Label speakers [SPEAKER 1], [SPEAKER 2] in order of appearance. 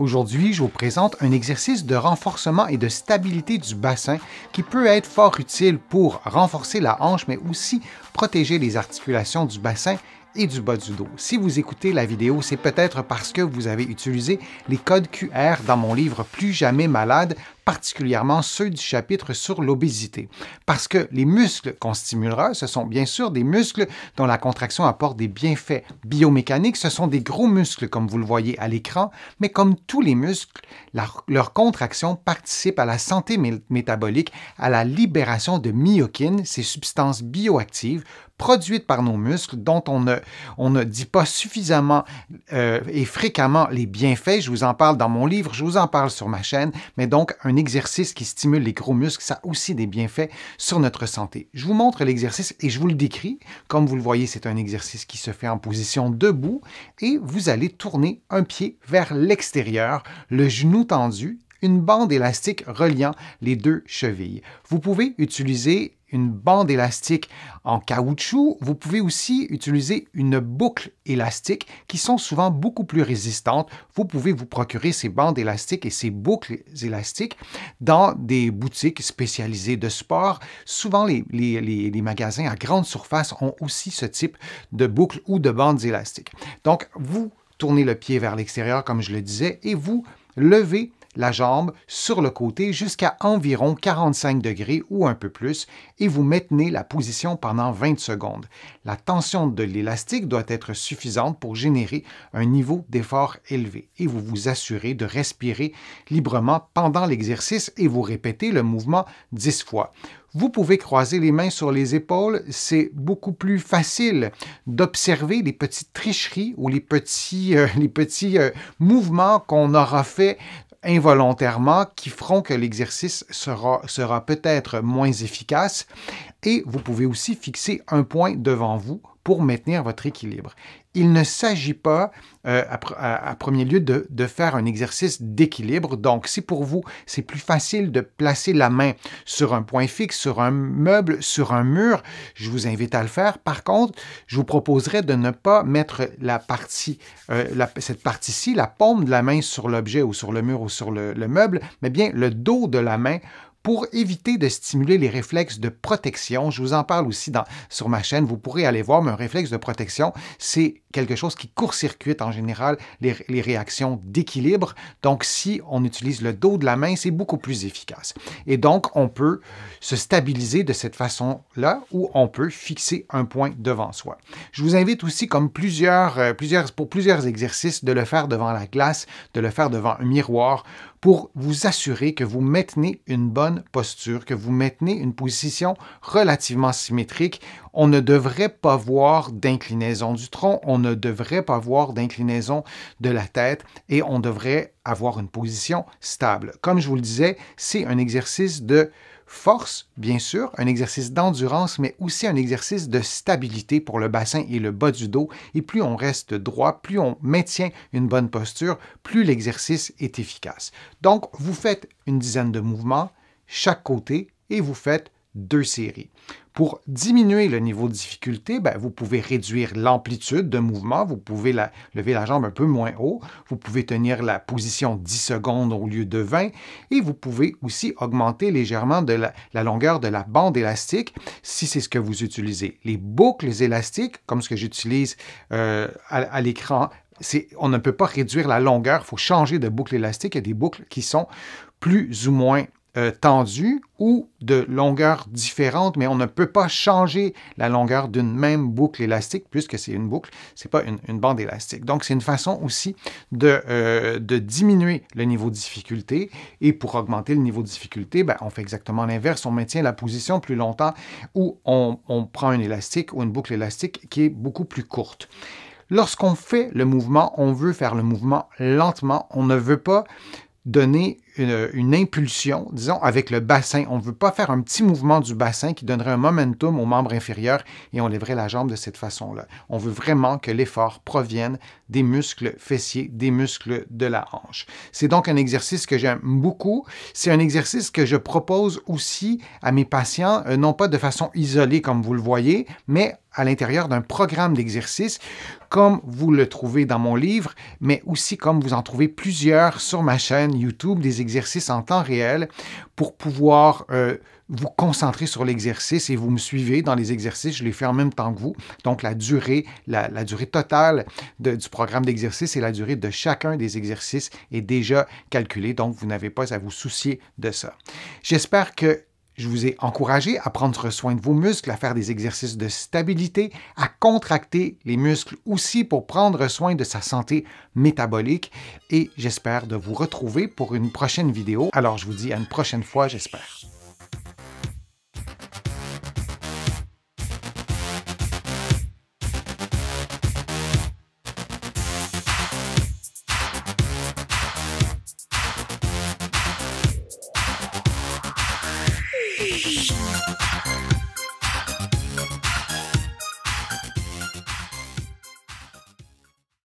[SPEAKER 1] Aujourd'hui, je vous présente un exercice de renforcement et de stabilité du bassin qui peut être fort utile pour renforcer la hanche, mais aussi protéger les articulations du bassin et du bas du dos. Si vous écoutez la vidéo, c'est peut-être parce que vous avez utilisé les codes QR dans mon livre Plus jamais malade particulièrement ceux du chapitre sur l'obésité, parce que les muscles qu'on stimulera, ce sont bien sûr des muscles dont la contraction apporte des bienfaits biomécaniques, ce sont des gros muscles comme vous le voyez à l'écran, mais comme tous les muscles, leur contraction participe à la santé métabolique, à la libération de myokines, ces substances bioactives produites par nos muscles dont on ne, on ne dit pas suffisamment euh, et fréquemment les bienfaits. Je vous en parle dans mon livre, je vous en parle sur ma chaîne, mais donc un exercice qui stimule les gros muscles. Ça a aussi des bienfaits sur notre santé. Je vous montre l'exercice et je vous le décris. Comme vous le voyez, c'est un exercice qui se fait en position debout et vous allez tourner un pied vers l'extérieur, le genou tendu une bande élastique reliant les deux chevilles. Vous pouvez utiliser une bande élastique en caoutchouc, vous pouvez aussi utiliser une boucle élastique qui sont souvent beaucoup plus résistantes. Vous pouvez vous procurer ces bandes élastiques et ces boucles élastiques dans des boutiques spécialisées de sport. Souvent, les, magasins à grande surface ont aussi ce type de boucles ou de bandes élastiques. Donc, vous tournez le pied vers l'extérieur, comme je le disais, et vous levez la jambe sur le côté jusqu'à environ 45 degrés ou un peu plus et vous maintenez la position pendant 20 secondes. La tension de l'élastique doit être suffisante pour générer un niveau d'effort élevé et vous vous assurez de respirer librement pendant l'exercice et vous répétez le mouvement 10 fois. Vous pouvez croiser les mains sur les épaules, c'est beaucoup plus facile d'observer les petites tricheries ou les petits, euh, les petits euh, mouvements qu'on aura fait involontairement qui feront que l'exercice sera, sera peut-être moins efficace et vous pouvez aussi fixer un point devant vous pour maintenir votre équilibre il ne s'agit pas, euh, à, premier lieu, de, faire un exercice d'équilibre. Donc, si pour vous, c'est plus facile de placer la main sur un point fixe, sur un meuble, sur un mur, je vous invite à le faire. Par contre, je vous proposerais de ne pas mettre la partie, euh, cette partie-ci, la paume de la main sur l'objet ou sur le mur ou sur le meuble, mais bien le dos de la main pour éviter de stimuler les réflexes de protection. Je vous en parle aussi dans, sur ma chaîne. Vous pourrez aller voir, mais un réflexe de protection, c'est quelque chose qui court-circuite en général les, réactions d'équilibre. Donc, si on utilise le dos de la main, c'est beaucoup plus efficace. Et donc, on peut se stabiliser de cette façon-là ou on peut fixer un point devant soi. Je vous invite aussi, comme euh, plusieurs, pour plusieurs exercices, de le faire devant la glace, de le faire devant un miroir pour vous assurer que vous maintenez une bonne posture, que vous maintenez une position relativement symétrique on ne devrait pas voir d'inclinaison du tronc, on ne devrait pas voir d'inclinaison de la tête et on devrait avoir une position stable. Comme je vous le disais, c'est un exercice de force, bien sûr, un exercice d'endurance, mais aussi un exercice de stabilité pour le bassin et le bas du dos. Et plus on reste droit, plus on maintient une bonne posture, plus l'exercice est efficace. Donc, vous faites une dizaine de mouvements, chaque côté, et vous faites deux séries. Pour diminuer le niveau de difficulté, ben, vous pouvez réduire l'amplitude de mouvement, vous pouvez lever la jambe un peu moins haut, vous pouvez tenir la position 10 secondes au lieu de 20 et vous pouvez aussi augmenter légèrement de la, longueur de la bande élastique si c'est ce que vous utilisez. Les boucles élastiques, comme ce que j'utilise euh, à, à l'écran, on ne peut pas réduire la longueur, il faut changer de boucle élastique. Il y a des boucles qui sont plus ou moins euh, tendue ou de longueur différente mais on ne peut pas changer la longueur d'une même boucle élastique puisque c'est une boucle, c'est pas une, bande élastique. Donc c'est une façon aussi de, euh, de, diminuer le niveau de difficulté et pour augmenter le niveau de difficulté, ben, on fait exactement l'inverse, on maintient la position plus longtemps ou on, on prend une élastique ou une boucle élastique qui est beaucoup plus courte. Lorsqu'on fait le mouvement, on veut faire le mouvement lentement, on ne veut pas donner une, impulsion, disons, avec le bassin. On ne veut pas faire un petit mouvement du bassin qui donnerait un momentum au membre inférieur et on lèverait la jambe de cette façon-là. On veut vraiment que l'effort provienne des muscles fessiers, des muscles de la hanche. C'est donc un exercice que j'aime beaucoup. C'est un exercice que je propose aussi à mes patients, euh, non pas de façon isolée comme vous le voyez, mais à l'intérieur d'un programme d'exercice, comme vous le trouvez dans mon livre, mais aussi comme vous en trouvez plusieurs sur ma chaîne YouTube, des exercices exercice en temps réel pour pouvoir euh, vous concentrer sur l'exercice et vous me suivez dans les exercices. Je les fais en même temps que vous. Donc, la durée, la, durée totale du programme d'exercice et la durée de chacun des exercices est déjà calculée. Donc, vous n'avez pas à vous soucier de ça. J'espère que je vous ai encouragé à prendre soin de vos muscles, à faire des exercices de stabilité, à contracter les muscles aussi pour prendre soin de sa santé métabolique et j'espère de vous retrouver pour une prochaine vidéo. Alors je vous dis à une prochaine fois, j'espère. you